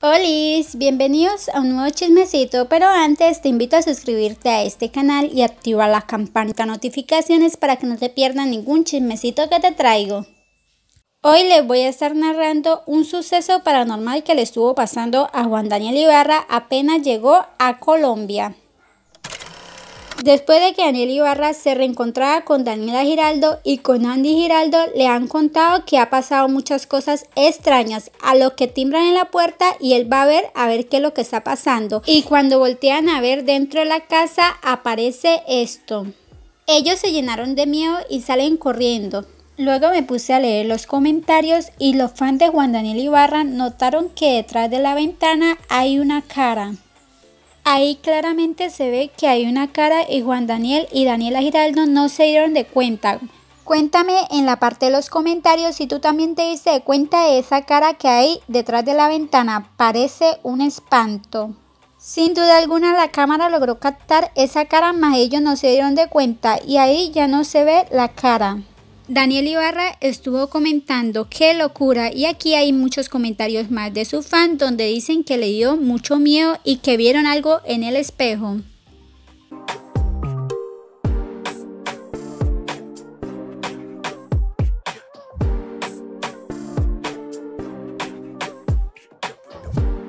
Polis, bienvenidos a un nuevo chismecito, pero antes te invito a suscribirte a este canal y activar la campanita de notificaciones para que no te pierdas ningún chismecito que te traigo. Hoy les voy a estar narrando un suceso paranormal que le estuvo pasando a Juan Daniel Ibarra apenas llegó a Colombia. Después de que Daniel Ibarra se reencontraba con Daniela Giraldo y con Andy Giraldo, le han contado que ha pasado muchas cosas extrañas, a lo que timbran en la puerta y él va a ver a ver qué es lo que está pasando. Y cuando voltean a ver dentro de la casa aparece esto. Ellos se llenaron de miedo y salen corriendo. Luego me puse a leer los comentarios y los fans de Juan Daniel Ibarra notaron que detrás de la ventana hay una cara. Ahí claramente se ve que hay una cara y Juan Daniel y Daniela Giraldo no se dieron de cuenta. Cuéntame en la parte de los comentarios si tú también te diste de cuenta de esa cara que hay detrás de la ventana. Parece un espanto. Sin duda alguna la cámara logró captar esa cara, más ellos no se dieron de cuenta y ahí ya no se ve la cara. Daniel Ibarra estuvo comentando qué locura y aquí hay muchos comentarios más de su fan donde dicen que le dio mucho miedo y que vieron algo en el espejo.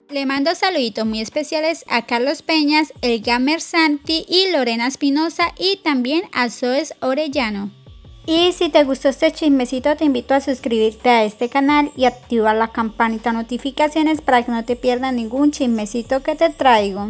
Le mando saluditos muy especiales a Carlos Peñas, el Gamer Santi y Lorena Espinosa y también a Zoez Orellano. Y si te gustó este chismecito te invito a suscribirte a este canal y activar la campanita de notificaciones para que no te pierdas ningún chismecito que te traigo.